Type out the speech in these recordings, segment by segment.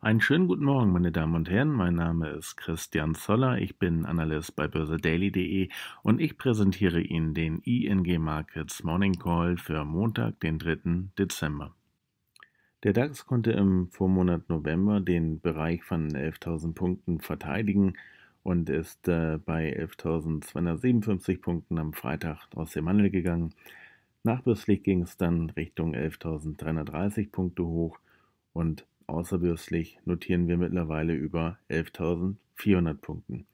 Einen schönen guten Morgen, meine Damen und Herren. Mein Name ist Christian Zoller. Ich bin Analyst bei börsedaily.de und ich präsentiere Ihnen den ING Markets Morning Call für Montag, den 3. Dezember. Der DAX konnte im Vormonat November den Bereich von 11.000 Punkten verteidigen und ist äh, bei 11.257 Punkten am Freitag aus dem Handel gegangen. Nachbürstlich ging es dann Richtung 11.330 Punkte hoch und außerbürstlich notieren wir mittlerweile über 11.400 Punkten.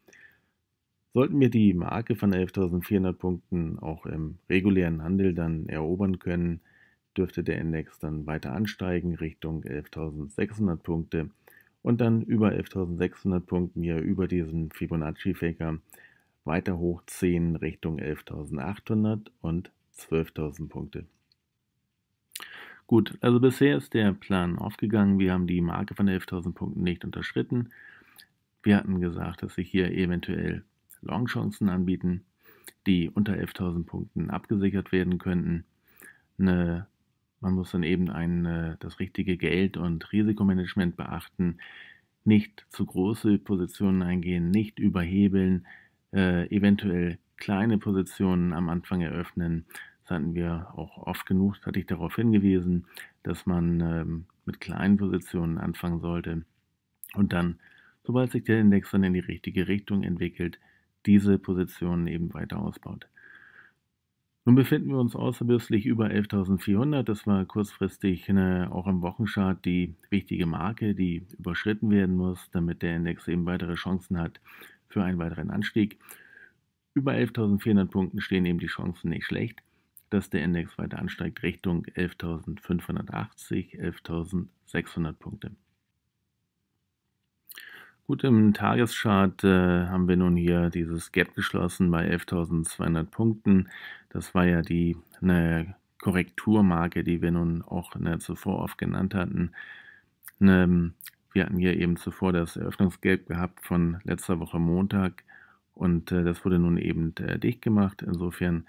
Sollten wir die Marke von 11.400 Punkten auch im regulären Handel dann erobern können, dürfte der Index dann weiter ansteigen Richtung 11.600 Punkte und dann über 11.600 Punkten hier über diesen Fibonacci-Faker weiter hochziehen Richtung 11.800 und 12.000 Punkte. Gut, also bisher ist der Plan aufgegangen. Wir haben die Marke von 11.000 Punkten nicht unterschritten. Wir hatten gesagt, dass sich hier eventuell Longchancen anbieten, die unter 11.000 Punkten abgesichert werden könnten. Eine, man muss dann eben ein, äh, das richtige Geld und Risikomanagement beachten, nicht zu große Positionen eingehen, nicht überhebeln, äh, eventuell kleine Positionen am Anfang eröffnen, das hatten wir auch oft genug, hatte ich darauf hingewiesen, dass man ähm, mit kleinen Positionen anfangen sollte und dann, sobald sich der Index dann in die richtige Richtung entwickelt, diese Positionen eben weiter ausbaut. Nun befinden wir uns außerbürstlich über 11.400. Das war kurzfristig eine, auch im Wochenchart die wichtige Marke, die überschritten werden muss, damit der Index eben weitere Chancen hat für einen weiteren Anstieg. Über 11.400 Punkten stehen eben die Chancen nicht schlecht dass der Index weiter ansteigt Richtung 11.580, 11.600 Punkte. Gut, im Tageschart äh, haben wir nun hier dieses Gap geschlossen bei 11.200 Punkten. Das war ja die eine Korrekturmarke, die wir nun auch ne, zuvor oft genannt hatten. Ne, wir hatten hier eben zuvor das Eröffnungsgap gehabt von letzter Woche Montag und äh, das wurde nun eben äh, dicht gemacht. Insofern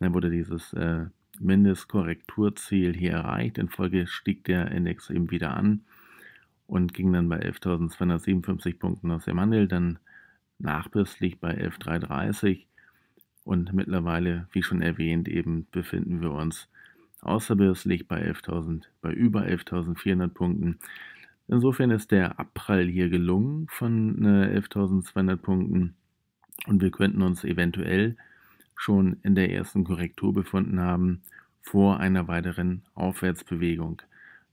dann wurde dieses äh, Mindestkorrekturziel hier erreicht. In Folge stieg der Index eben wieder an und ging dann bei 11.257 Punkten aus dem Handel, dann nachbürstlich bei 11.330 und mittlerweile, wie schon erwähnt, eben befinden wir uns außerbürstlich bei 11.000, bei über 11.400 Punkten. Insofern ist der Abprall hier gelungen von 11.200 äh, Punkten und wir könnten uns eventuell schon in der ersten Korrektur befunden haben vor einer weiteren Aufwärtsbewegung.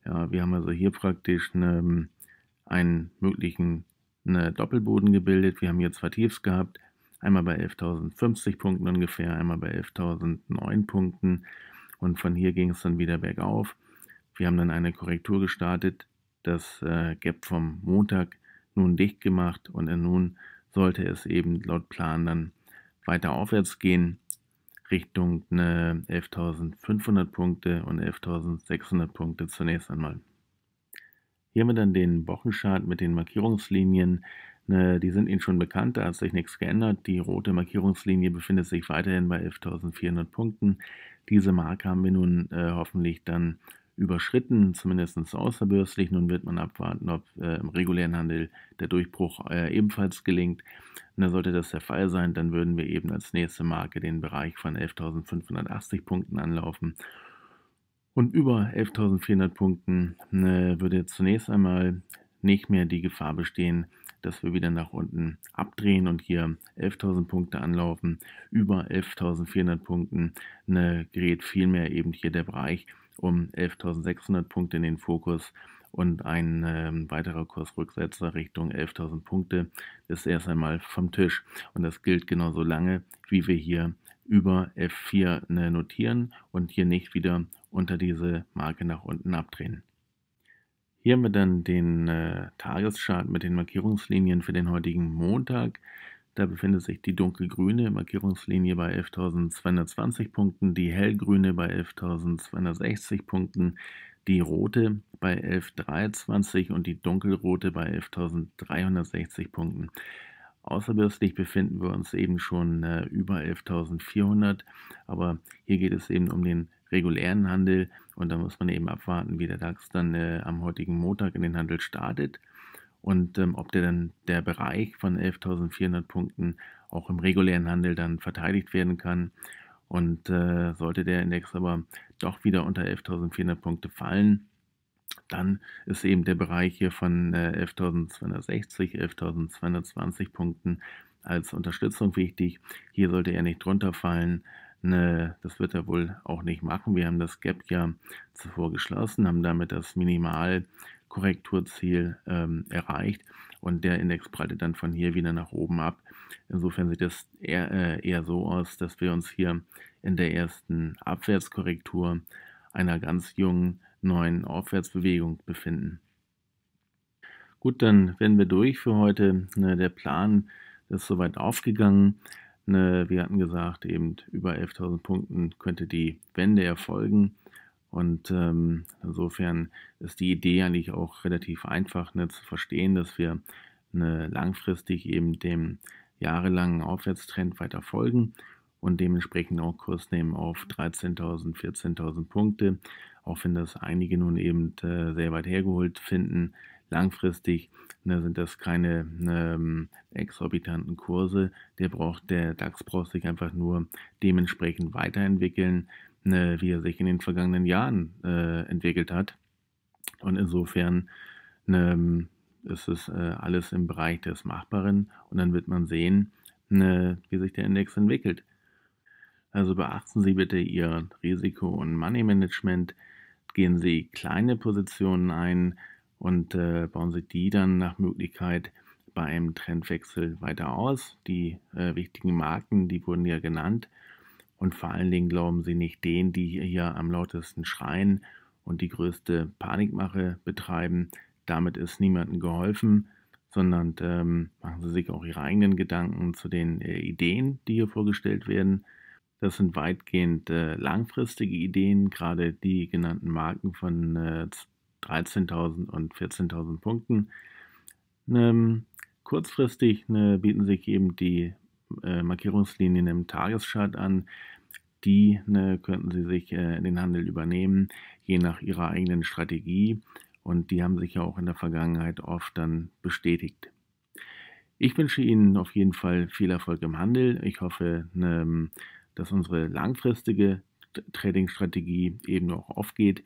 Ja, wir haben also hier praktisch eine, einen möglichen eine Doppelboden gebildet. Wir haben hier zwei Tiefs gehabt, einmal bei 11.050 Punkten ungefähr, einmal bei 11.009 Punkten und von hier ging es dann wieder bergauf. Wir haben dann eine Korrektur gestartet, das äh, Gap vom Montag nun dicht gemacht und nun sollte es eben laut Plan dann weiter aufwärts gehen Richtung 11.500 ne, Punkte und 11.600 Punkte zunächst einmal. Hier haben wir dann den Wochenchart mit den Markierungslinien. Ne, die sind Ihnen schon bekannt, da hat sich nichts geändert. Die rote Markierungslinie befindet sich weiterhin bei 11.400 Punkten. Diese Marke haben wir nun äh, hoffentlich dann überschritten, zumindest außerbürstlich. Nun wird man abwarten, ob äh, im regulären Handel der Durchbruch äh, ebenfalls gelingt. Und da sollte das der Fall sein, dann würden wir eben als nächste Marke den Bereich von 11.580 Punkten anlaufen. Und über 11.400 Punkten äh, würde zunächst einmal nicht mehr die Gefahr bestehen, dass wir wieder nach unten abdrehen und hier 11.000 Punkte anlaufen. Über 11.400 Punkten ne, gerät vielmehr eben hier der Bereich um 11.600 Punkte in den Fokus und ein äh, weiterer Kursrücksetzer Richtung 11.000 Punkte ist erst einmal vom Tisch. Und das gilt genauso lange, wie wir hier über F4 ne, notieren und hier nicht wieder unter diese Marke nach unten abdrehen. Hier haben wir dann den äh, Tageschart mit den Markierungslinien für den heutigen Montag. Da befindet sich die dunkelgrüne Markierungslinie bei 11.220 Punkten, die hellgrüne bei 11.260 Punkten, die rote bei 11.320 und die dunkelrote bei 11.360 Punkten. Außerbürstlich befinden wir uns eben schon äh, über 11.400, aber hier geht es eben um den regulären Handel und da muss man eben abwarten, wie der DAX dann äh, am heutigen Montag in den Handel startet und ähm, ob der dann der Bereich von 11.400 Punkten auch im regulären Handel dann verteidigt werden kann. Und äh, sollte der Index aber doch wieder unter 11.400 Punkte fallen, dann ist eben der Bereich hier von äh, 11.260, 11.220 Punkten als Unterstützung wichtig. Hier sollte er nicht drunter fallen. Ne, das wird er wohl auch nicht machen. Wir haben das Gap ja zuvor geschlossen, haben damit das Minimal Korrekturziel ähm, erreicht und der Index breitet dann von hier wieder nach oben ab. Insofern sieht es eher, äh, eher so aus, dass wir uns hier in der ersten Abwärtskorrektur einer ganz jungen neuen Aufwärtsbewegung befinden. Gut, dann werden wir durch für heute. Ne, der Plan ist soweit aufgegangen. Ne, wir hatten gesagt, eben über 11.000 Punkten könnte die Wende erfolgen. Und ähm, insofern ist die Idee eigentlich auch relativ einfach ne, zu verstehen, dass wir ne, langfristig eben dem jahrelangen Aufwärtstrend weiter folgen und dementsprechend auch Kurs nehmen auf 13.000, 14.000 Punkte. Auch wenn das einige nun eben äh, sehr weit hergeholt finden, langfristig ne, sind das keine ne, ähm, exorbitanten Kurse. Der braucht, der DAX braucht sich einfach nur dementsprechend weiterentwickeln äh, wie er sich in den vergangenen Jahren äh, entwickelt hat. Und insofern ne, ist es äh, alles im Bereich des Machbaren und dann wird man sehen, ne, wie sich der Index entwickelt. Also beachten Sie bitte Ihr Risiko- und Money-Management, gehen Sie kleine Positionen ein und äh, bauen Sie die dann nach Möglichkeit bei einem Trendwechsel weiter aus. Die äh, wichtigen Marken, die wurden ja genannt. Und vor allen Dingen glauben sie nicht denen, die hier am lautesten schreien und die größte Panikmache betreiben. Damit ist niemandem geholfen, sondern ähm, machen sie sich auch ihre eigenen Gedanken zu den äh, Ideen, die hier vorgestellt werden. Das sind weitgehend äh, langfristige Ideen, gerade die genannten Marken von äh, 13.000 und 14.000 Punkten. Ähm, kurzfristig ne, bieten sich eben die äh, Markierungslinien im Tageschart an. Die ne, könnten Sie sich äh, in den Handel übernehmen, je nach Ihrer eigenen Strategie. Und die haben sich ja auch in der Vergangenheit oft dann bestätigt. Ich wünsche Ihnen auf jeden Fall viel Erfolg im Handel. Ich hoffe, ne, dass unsere langfristige Trading-Strategie eben auch aufgeht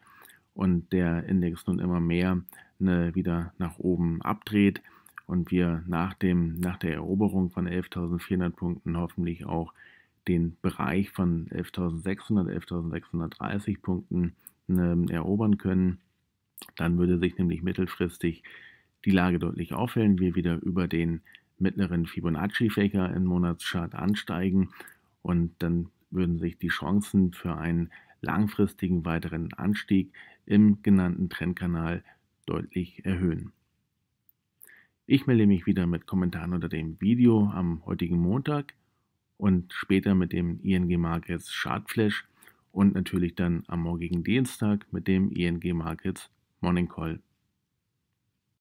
und der Index nun immer mehr ne, wieder nach oben abdreht und wir nach, dem, nach der Eroberung von 11.400 Punkten hoffentlich auch den Bereich von 11.600, 11.630 Punkten äh, erobern können. Dann würde sich nämlich mittelfristig die Lage deutlich aufhellen, wir wieder über den mittleren Fibonacci-Fächer im Monatschart ansteigen und dann würden sich die Chancen für einen langfristigen weiteren Anstieg im genannten Trendkanal deutlich erhöhen. Ich melde mich wieder mit Kommentaren unter dem Video am heutigen Montag und später mit dem ING Markets Chartflash und natürlich dann am morgigen Dienstag mit dem ING Markets Morning Call.